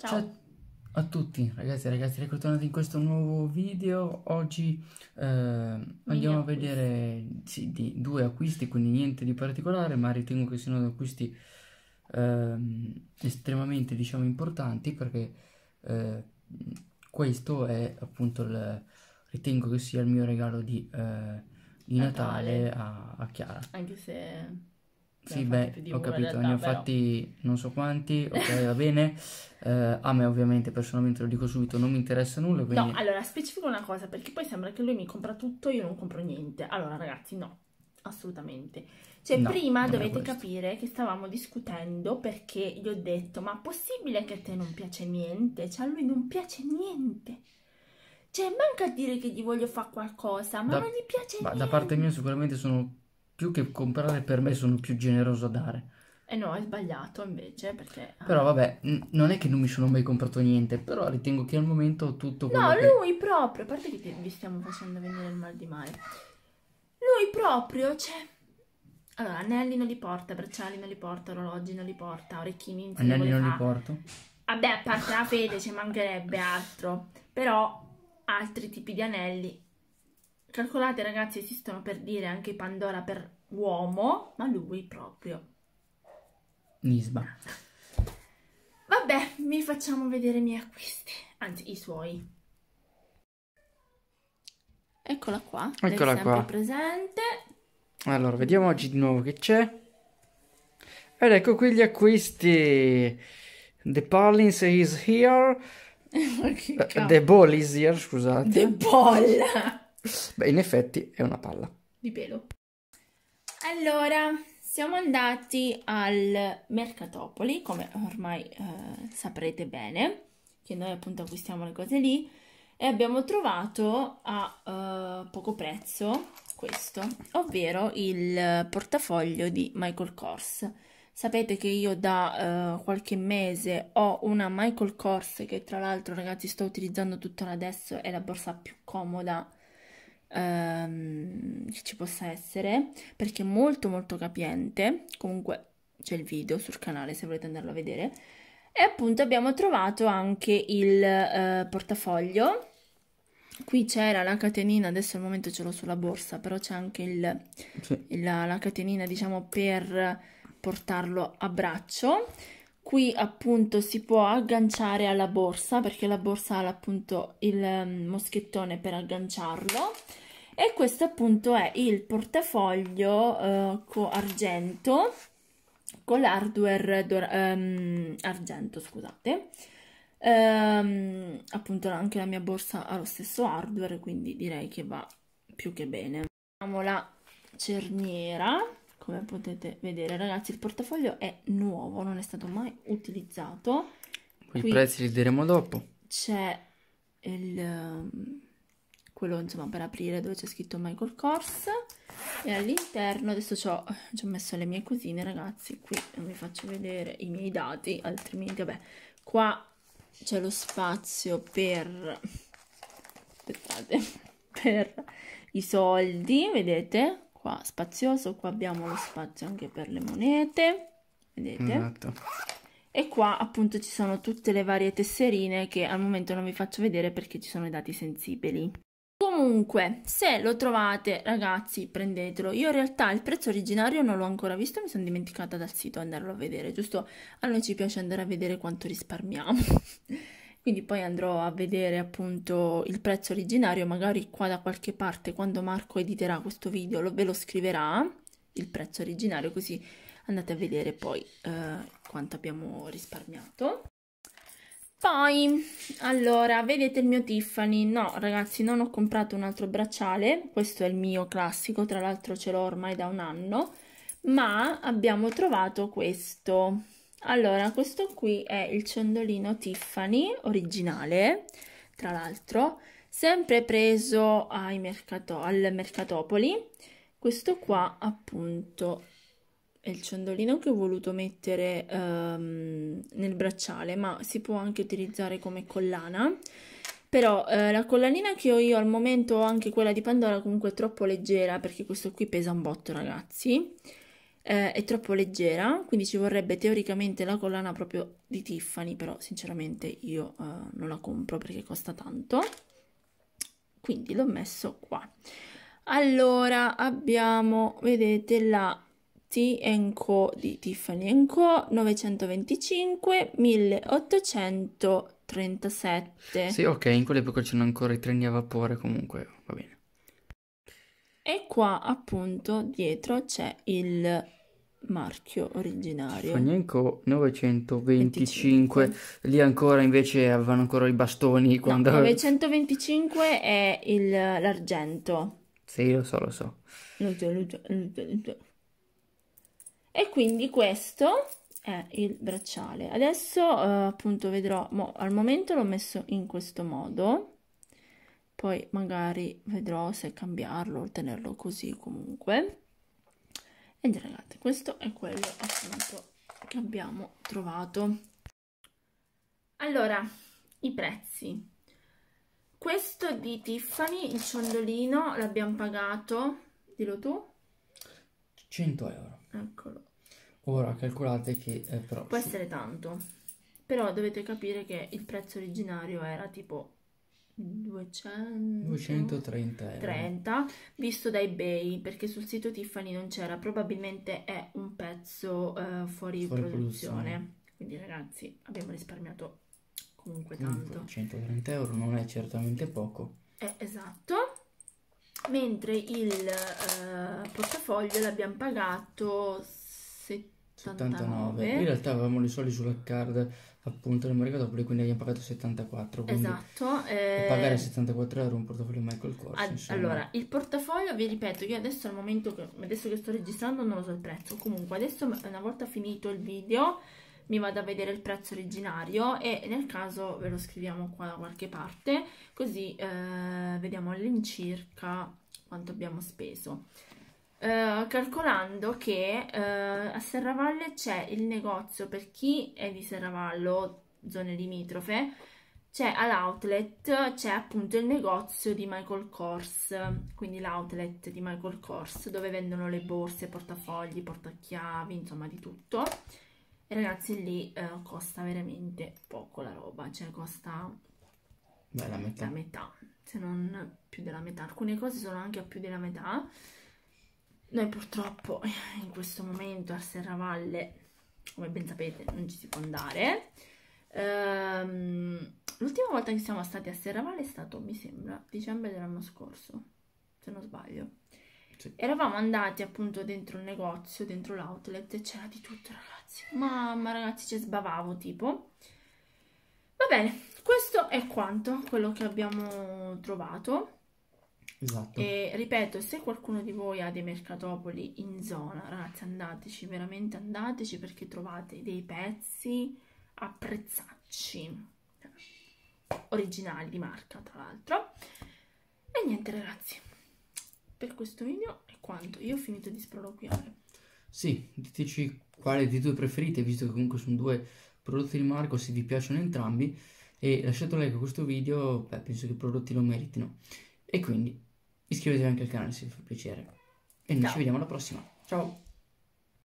Ciao. Ciao. a tutti ragazzi e ragazzi, ritornati in questo nuovo video. Oggi eh, andiamo a vedere sì, di, due acquisti, quindi niente di particolare, ma ritengo che siano acquisti eh, estremamente diciamo importanti perché eh, questo è appunto il, ritengo che sia il mio regalo di, eh, di Natale, Natale a, a Chiara. Anche se sì, beh, ho capito, realtà, ne ho fatti non so quanti, ok, va bene. Eh, a me ovviamente, personalmente, lo dico subito, non mi interessa nulla, quindi... No, allora, specifico una cosa, perché poi sembra che lui mi compra tutto e io non compro niente. Allora, ragazzi, no, assolutamente. Cioè, no, prima dovete capire che stavamo discutendo perché gli ho detto, ma è possibile che a te non piace niente? Cioè, a lui non piace niente. Cioè, manca a dire che gli voglio fare qualcosa, ma da, non gli piace ma niente. Da parte mia sicuramente sono più che comprare per me sono più generoso a dare. Eh no, è sbagliato invece perché... Ah. Però vabbè, n- non è che non mi sono mai comprato niente, però ritengo che al momento tutto quello No, che... lui proprio, a parte che vi stiamo facendo venire il mal di mare. Lui proprio, cioè... Allora, anelli non li porta, bracciali non li porta, orologi non li porta, orecchini... Anelli non li porto? Vabbè, a parte la fede ci mancherebbe altro, però altri tipi di anelli Calcolate ragazzi, esistono per dire anche Pandora per uomo, ma lui proprio. Nisba. Vabbè, vi facciamo vedere i miei acquisti, anzi i suoi. Eccola qua, Eccola qua. presente. Allora, vediamo oggi di nuovo che c'è. Ed ecco qui gli acquisti. The Pollins is here. Eh, the ball is here, scusate. The ball! Beh, in effetti è una palla. Di pelo. Allora, siamo andati al Mercatopoli, come ormai eh, saprete bene, che noi appunto acquistiamo le cose lì, e abbiamo trovato a eh, poco prezzo questo, ovvero il portafoglio di Michael Kors. Sapete che io da eh, qualche mese ho una Michael Kors che tra l'altro ragazzi sto utilizzando tuttora adesso, è la borsa più comoda ehm, che ci possa essere perché è molto molto capiente comunque c'è il video sul canale se volete andarlo a vedere e appunto abbiamo trovato anche il eh, portafoglio qui c'era la catenina adesso al momento ce l'ho sulla borsa però c'è anche il, sì. la, la catenina diciamo per portarlo a braccio qui appunto si può agganciare alla borsa perché la borsa ha appunto il ehm, moschettone per agganciarlo e questo appunto è il portafoglio eh, co argento con l'hardware ehm, argento scusate ehm, appunto anche la mia borsa ha lo stesso hardware quindi direi che va più che bene la cerniera come potete vedere ragazzi il portafoglio è nuovo non è stato mai utilizzato i Qui prezzi li diremo dopo c'è il ehm, quello insomma per aprire dove c'è scritto Michael Kors e all'interno adesso ci ho, ho, messo le mie cosine ragazzi qui vi faccio vedere i miei dati altrimenti vabbè qua c'è lo spazio per aspettate per i soldi vedete qua spazioso qua abbiamo lo spazio anche per le monete vedete esatto. e qua appunto ci sono tutte le varie tesserine che al momento non vi faccio vedere perché ci sono i dati sensibili comunque se lo trovate ragazzi prendetelo io in realtà il prezzo originario non l'ho ancora visto mi sono dimenticata dal sito andarlo a vedere giusto a noi ci piace andare a vedere quanto risparmiamo quindi poi andrò a vedere appunto il prezzo originario, magari qua da qualche parte quando Marco editerà questo video lo, ve lo scriverà, il prezzo originario, così andate a vedere poi eh, quanto abbiamo risparmiato. Poi, allora, vedete il mio Tiffany? No, ragazzi, non ho comprato un altro bracciale, questo è il mio classico, tra l'altro ce l'ho ormai da un anno, ma abbiamo trovato questo, allora questo qui è il ciondolino Tiffany originale tra l'altro sempre preso mercato al mercatopoli questo qua appunto è il ciondolino che ho voluto mettere um, nel bracciale ma si può anche utilizzare come collana però eh, la collanina che ho io al momento anche quella di Pandora comunque è troppo leggera perché questo qui pesa un botto ragazzi eh, è troppo leggera, quindi ci vorrebbe teoricamente la collana proprio di Tiffany, però sinceramente io eh, non la compro perché costa tanto, quindi l'ho messo qua. Allora abbiamo, vedete, la T Co di Tiffany Co 925 1837. Sì, ok, in quell'epoca c'erano ancora i treni a vapore, comunque va bene. E qua appunto dietro c'è il marchio originario. Fagnenco 925, 25. lì ancora invece avevano ancora i bastoni. Quando... No, 925 è l'argento. Sì, lo so, lo so. Lo so, lo so, E quindi questo è il bracciale. Adesso eh, appunto vedrò, mo, al momento l'ho messo in questo modo, poi magari vedrò se cambiarlo o tenerlo così comunque niente ragazzi questo è quello appunto che abbiamo trovato allora i prezzi questo di Tiffany il ciondolino l'abbiamo pagato dillo tu 100 euro eccolo ora calcolate che è prossimo può essere tanto però dovete capire che il prezzo originario era tipo 200... 230 euro. 30, visto da ebay perché sul sito Tiffany non c'era probabilmente è un pezzo uh, fuori, fuori produzione. produzione. quindi ragazzi abbiamo risparmiato comunque tanto 130 euro non è certamente poco eh, esatto mentre il uh, portafoglio l'abbiamo pagato 79. In realtà avevamo i soldi sulla card appunto nel Mercatopoli, quindi abbiamo pagato 74. Esatto. Eh... Pagare 74 euro un portafoglio Michael Kors. Ad, allora, il portafoglio, vi ripeto, io adesso al momento che, adesso che sto registrando non lo so il prezzo. Comunque, adesso una volta finito il video mi vado a vedere il prezzo originario e nel caso ve lo scriviamo qua da qualche parte, così eh, vediamo all'incirca quanto abbiamo speso. Eh, calcolando che uh, a Serravalle c'è il negozio per chi è di Serravallo, zone limitrofe, c'è all'outlet, c'è appunto il negozio di Michael Kors, quindi l'outlet di Michael Kors dove vendono le borse, portafogli, portachiavi, insomma di tutto. E ragazzi lì uh, costa veramente poco la roba, cioè costa Beh, la metà. la metà, se non più della metà. Alcune cose sono anche a più della metà noi purtroppo eh, in questo momento a Serravalle, come ben sapete, non ci si può andare. Ehm, L'ultima volta che siamo stati a Serravalle è stato, mi sembra, dicembre dell'anno scorso, se non sbaglio. Sì. Eravamo andati appunto dentro il negozio, dentro l'outlet, e c'era di tutto, ragazzi. Mamma, ragazzi, ci sbavavo, tipo. Va bene, questo è quanto, quello che abbiamo trovato. Esatto. E ripeto, se qualcuno di voi ha dei mercatopoli in zona, ragazzi, andateci, veramente andateci perché trovate dei pezzi a prezzacci originali di marca, tra l'altro. E niente, ragazzi, per questo video è quanto. Io ho finito di sproloquiare. Sì, diteci quale dei due preferite, visto che comunque sono due prodotti di marco, se vi piacciono entrambi. E lasciate un like a questo video, beh, penso che i prodotti lo meritino. E quindi Iscrivetevi anche al canale se vi fa piacere. E noi Ciao. ci vediamo alla prossima. Ciao!